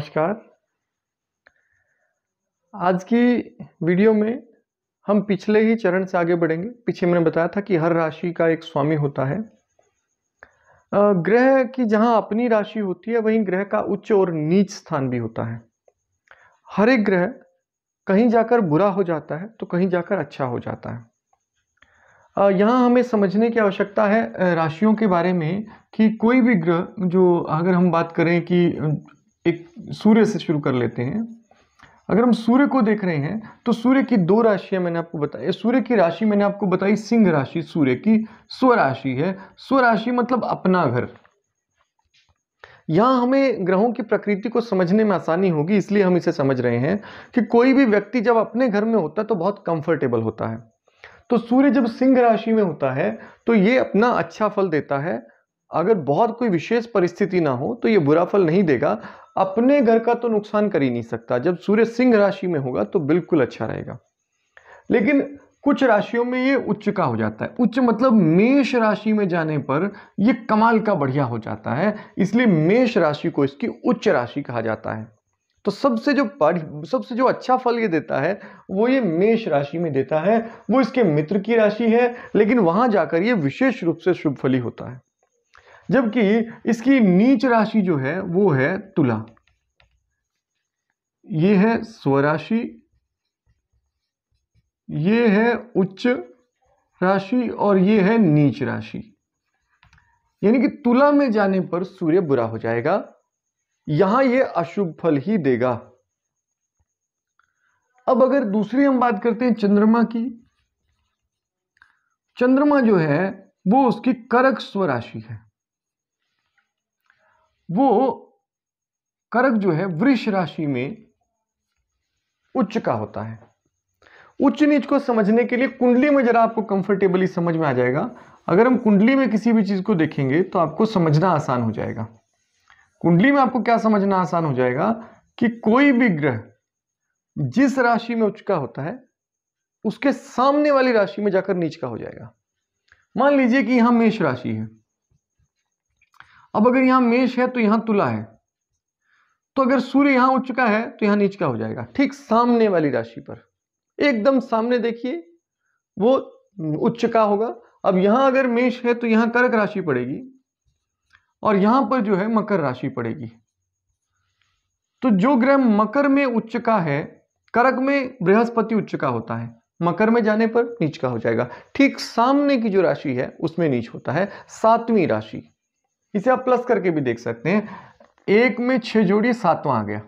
नमस्कार आज की वीडियो में हम पिछले ही चरण से आगे बढ़ेंगे पीछे मैंने बताया था कि हर राशि का एक स्वामी होता है ग्रह की जहां अपनी राशि होती है वहीं ग्रह का उच्च और नीच स्थान भी होता है हर एक ग्रह कहीं जाकर बुरा हो जाता है तो कहीं जाकर अच्छा हो जाता है यहाँ हमें समझने की आवश्यकता है राशियों के बारे में कि कोई भी ग्रह जो अगर हम बात करें कि एक सूर्य से शुरू कर लेते हैं अगर हम सूर्य को देख रहे हैं तो सूर्य की दो राशियां मैंने आपको बताई सूर्य की राशि मैंने आपको बताई सिंह राशि सूर्य की स्वराशि है स्वराशि मतलब अपना घर यहां हमें ग्रहों की प्रकृति को समझने में आसानी होगी इसलिए हम इसे समझ रहे हैं कि कोई भी व्यक्ति जब अपने घर में होता है तो बहुत कंफर्टेबल होता है तो सूर्य जब सिंह राशि में होता है तो ये अपना अच्छा फल देता है अगर बहुत कोई विशेष परिस्थिति ना हो तो ये बुरा फल नहीं देगा अपने घर का तो नुकसान कर ही नहीं सकता जब सूर्य सिंह राशि में होगा तो बिल्कुल अच्छा रहेगा लेकिन कुछ राशियों में ये उच्च का हो जाता है उच्च मतलब मेष राशि में जाने पर ये कमाल का बढ़िया हो जाता है इसलिए मेष राशि को इसकी उच्च राशि कहा जाता है तो सबसे जो सबसे जो अच्छा फल ये देता है वो ये मेष राशि में देता है वो इसके मित्र की राशि है लेकिन वहां जाकर ये विशेष रूप से शुभ फली होता है जबकि इसकी नीच राशि जो है वो है तुला ये है स्वराशि ये है उच्च राशि और ये है नीच राशि यानी कि तुला में जाने पर सूर्य बुरा हो जाएगा यहां ये अशुभ फल ही देगा अब अगर दूसरी हम बात करते हैं चंद्रमा की चंद्रमा जो है वो उसकी करक स्वराशि है वो करक जो है वृष राशि में उच्च का होता है उच्च नीच को समझने के लिए कुंडली में जरा आपको कंफर्टेबली समझ में आ जाएगा अगर हम कुंडली में किसी भी चीज़ को देखेंगे तो आपको समझना आसान हो जाएगा कुंडली में आपको क्या समझना आसान हो जाएगा कि कोई भी ग्रह जिस राशि में उच्च का होता है उसके सामने वाली राशि में जाकर नीच का हो जाएगा मान लीजिए कि यहां मेष राशि है अब अगर यहां मेष है तो यहां तुला है तो अगर सूर्य यहां उच्च का है तो यहां नीच का हो जाएगा ठीक सामने वाली राशि पर एकदम सामने देखिए वो उच्च का होगा अब यहां अगर मेष है तो यहां कर्क राशि पड़ेगी और यहां पर जो है मकर राशि पड़ेगी तो जो ग्रह मकर में उच्च का है करक में बृहस्पति उच्च का होता है मकर में जाने पर नीच का हो जाएगा ठीक सामने की जो राशि है उसमें नीच होता है सातवीं राशि इसे आप प्लस करके भी देख सकते हैं एक में छह जोड़िए सातवां आ गया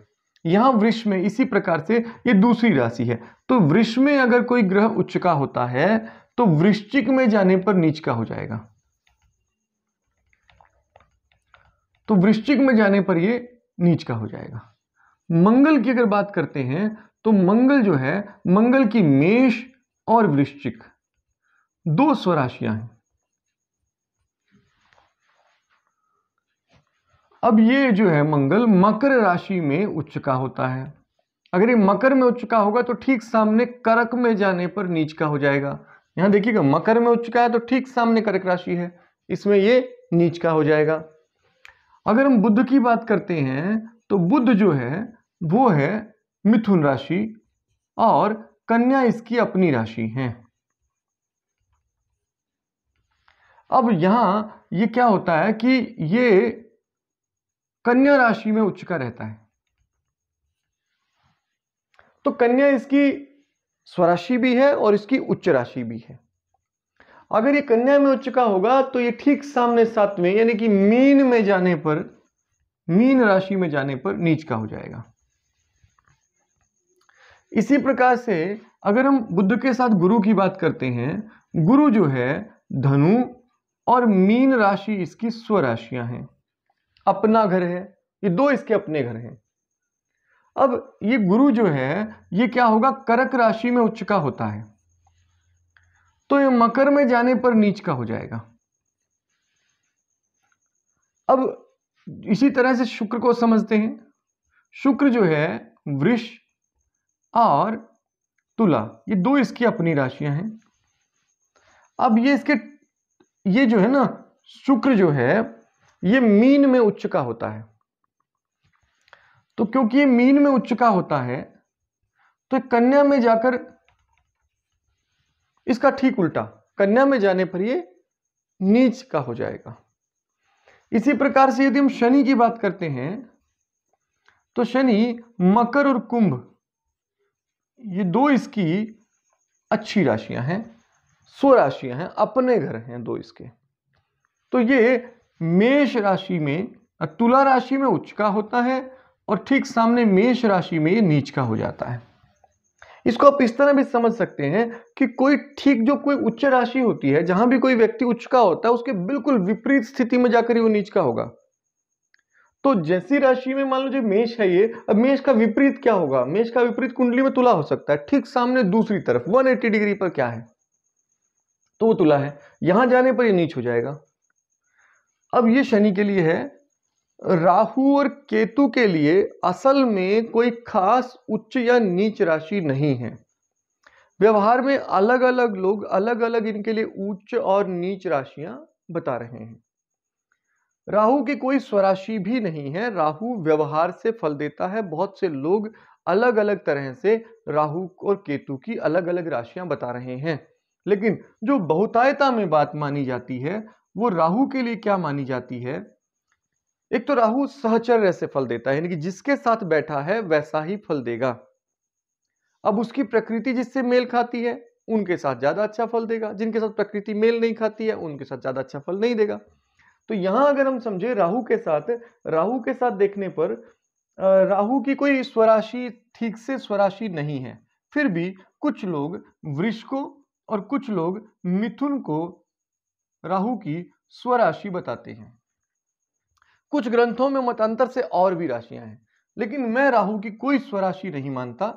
यहां वृक्ष में इसी प्रकार से ये दूसरी राशि है तो वृक्ष में अगर कोई ग्रह उच्च का होता है तो वृश्चिक में जाने पर नीच का हो जाएगा तो वृश्चिक में जाने पर ये नीच का हो जाएगा मंगल की अगर बात करते हैं तो मंगल जो है मंगल की मेष और वृश्चिक दो स्वराशियां हैं अब ये जो है मंगल मकर राशि में उच्च का होता है अगर ये मकर में उच्च का होगा तो ठीक सामने करक में जाने पर नीच का हो जाएगा यहां देखिएगा मकर में उच्च का है तो ठीक सामने करक राशि है इसमें ये नीच का हो जाएगा अगर हम बुद्ध की बात करते हैं तो बुद्ध जो है वो है मिथुन राशि और कन्या इसकी अपनी राशि है अब यहां ये क्या होता है कि ये कन्या राशि में उच्च का रहता है तो कन्या इसकी स्वराशि भी है और इसकी उच्च राशि भी है अगर ये कन्या में उच्च का होगा तो ये ठीक सामने साथ में यानी कि मीन में जाने पर मीन राशि में जाने पर नीच का हो जाएगा इसी प्रकार से अगर हम बुद्ध के साथ गुरु की बात करते हैं गुरु जो है धनु और मीन राशि इसकी स्वराशियां हैं अपना घर है ये दो इसके अपने घर हैं अब ये गुरु जो है ये क्या होगा करक राशि में उच्च का होता है तो ये मकर में जाने पर नीच का हो जाएगा अब इसी तरह से शुक्र को समझते हैं शुक्र जो है वृष और तुला ये दो इसकी अपनी राशियां हैं अब ये इसके ये जो है ना शुक्र जो है ये मीन में उच्च का होता है तो क्योंकि ये मीन में उच्च का होता है तो कन्या में जाकर इसका ठीक उल्टा कन्या में जाने पर ये नीच का हो जाएगा इसी प्रकार से यदि हम शनि की बात करते हैं तो शनि मकर और कुंभ ये दो इसकी अच्छी राशियां हैं सो राशियां हैं अपने घर हैं दो इसके तो ये मेष राशि में तुला राशि में उच्च का होता है और ठीक सामने मेष राशि में ये नीच का हो जाता है इसको आप इस तरह भी समझ सकते हैं कि कोई ठीक जो कोई उच्च राशि होती है जहां भी कोई व्यक्ति उच्च का होता है उसके बिल्कुल विपरीत स्थिति में जाकर वो नीच का होगा तो जैसी राशि में मान लो जो मेष है ये अब मेष का विपरीत क्या होगा मेष का विपरीत कुंडली में तुला हो सकता है ठीक सामने दूसरी तरफ 180 डिग्री पर क्या है तो वो तुला है यहां जाने पर ये नीच हो जाएगा अब ये शनि के लिए है राहु और केतु के लिए असल में कोई खास उच्च या नीच राशि नहीं है व्यवहार में अलग अलग लोग अलग अलग इनके लिए उच्च और नीच राशियां बता रहे हैं राहु की कोई स्वराशि भी नहीं है राहु व्यवहार से फल देता है बहुत से लोग अलग अलग तरह से राहु और केतु की अलग अलग राशियां बता रहे हैं लेकिन जो बहुतायता में बात मानी जाती है वो राहु के लिए क्या मानी जाती है एक तो राहु सहचर से फल देता है यानी कि जिसके साथ बैठा है वैसा ही फल देगा अब उसकी प्रकृति जिससे मेल खाती है उनके साथ ज्यादा अच्छा फल देगा जिनके साथ प्रकृति मेल नहीं खाती है उनके साथ ज्यादा अच्छा फल नहीं देगा तो यहां अगर हम समझे राहु के साथ राहु के साथ देखने पर राहु की कोई स्वराशि ठीक से स्वराशि नहीं है फिर भी कुछ लोग वृष को और कुछ लोग मिथुन को राहु की स्वराशि बताते हैं कुछ ग्रंथों में मतांतर से और भी राशियां हैं लेकिन मैं राहु की कोई स्वराशि नहीं मानता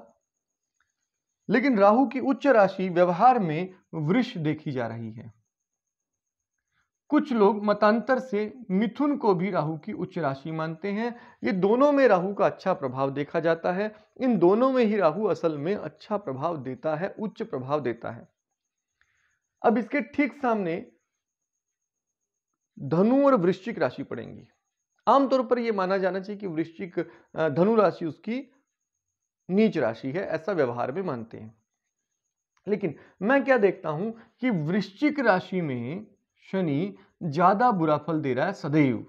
लेकिन राहु की उच्च राशि व्यवहार में वृक्ष देखी जा रही है कुछ लोग मतांतर से मिथुन को भी राहु की उच्च राशि मानते हैं ये दोनों में राहु का अच्छा प्रभाव देखा जाता है इन दोनों में ही राहु असल में अच्छा प्रभाव देता है उच्च प्रभाव देता है अब इसके ठीक सामने धनु और वृश्चिक राशि पड़ेंगी आमतौर पर यह माना जाना चाहिए कि वृश्चिक धनु राशि उसकी नीच राशि है ऐसा व्यवहार में मानते हैं लेकिन मैं क्या देखता हूं कि वृश्चिक राशि में शनि ज्यादा बुरा फल दे रहा है सदैव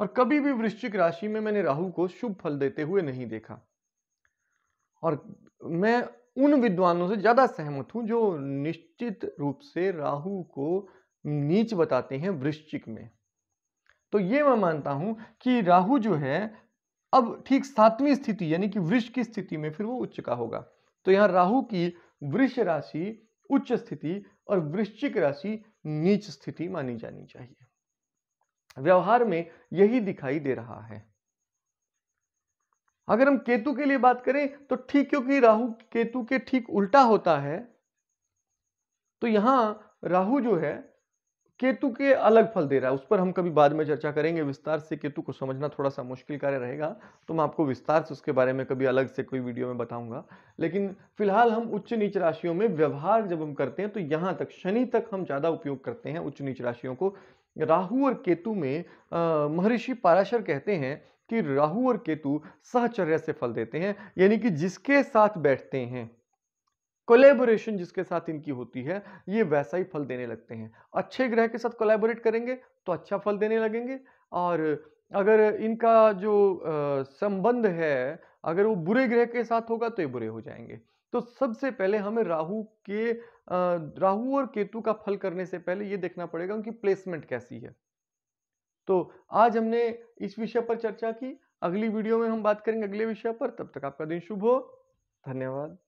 और कभी भी वृश्चिक राशि में मैंने राहु को शुभ फल देते हुए नहीं देखा और मैं उन विद्वानों से ज्यादा सहमत हूं जो निश्चित रूप से राहु को नीच बताते हैं वृश्चिक में तो ये मैं मानता हूं कि राहु जो है अब ठीक सातवीं स्थिति यानी कि वृक्ष की स्थिति में फिर वो उच्च का होगा तो यहां राहु की वृक्ष राशि उच्च स्थिति और वृश्चिक राशि नीच स्थिति मानी जानी चाहिए व्यवहार में यही दिखाई दे रहा है अगर हम केतु के लिए बात करें तो ठीक क्योंकि राहु केतु के ठीक उल्टा होता है तो यहां राहु जो है केतु के अलग फल दे रहा है उस पर हम कभी बाद में चर्चा करेंगे विस्तार से केतु को समझना थोड़ा सा मुश्किल कार्य रहेगा तो मैं आपको विस्तार से उसके बारे में कभी अलग से कोई वीडियो में बताऊंगा लेकिन फिलहाल हम उच्च नीच राशियों में व्यवहार जब हम करते हैं तो यहाँ तक शनि तक हम ज़्यादा उपयोग करते हैं उच्च नीच राशियों को राहु और केतु में महर्षि पाराशर कहते हैं कि राहु और केतु सहचर्य से फल देते हैं यानी कि जिसके साथ बैठते हैं कोलेबोरेशन जिसके साथ इनकी होती है ये वैसा ही फल देने लगते हैं अच्छे ग्रह के साथ कोलेबोरेट करेंगे तो अच्छा फल देने लगेंगे और अगर इनका जो संबंध है अगर वो बुरे ग्रह के साथ होगा तो ये बुरे हो जाएंगे तो सबसे पहले हमें राहु के राहु और केतु का फल करने से पहले ये देखना पड़ेगा उनकी प्लेसमेंट कैसी है तो आज हमने इस विषय पर चर्चा की अगली वीडियो में हम बात करेंगे अगले विषय पर तब तक आपका दिन शुभ हो धन्यवाद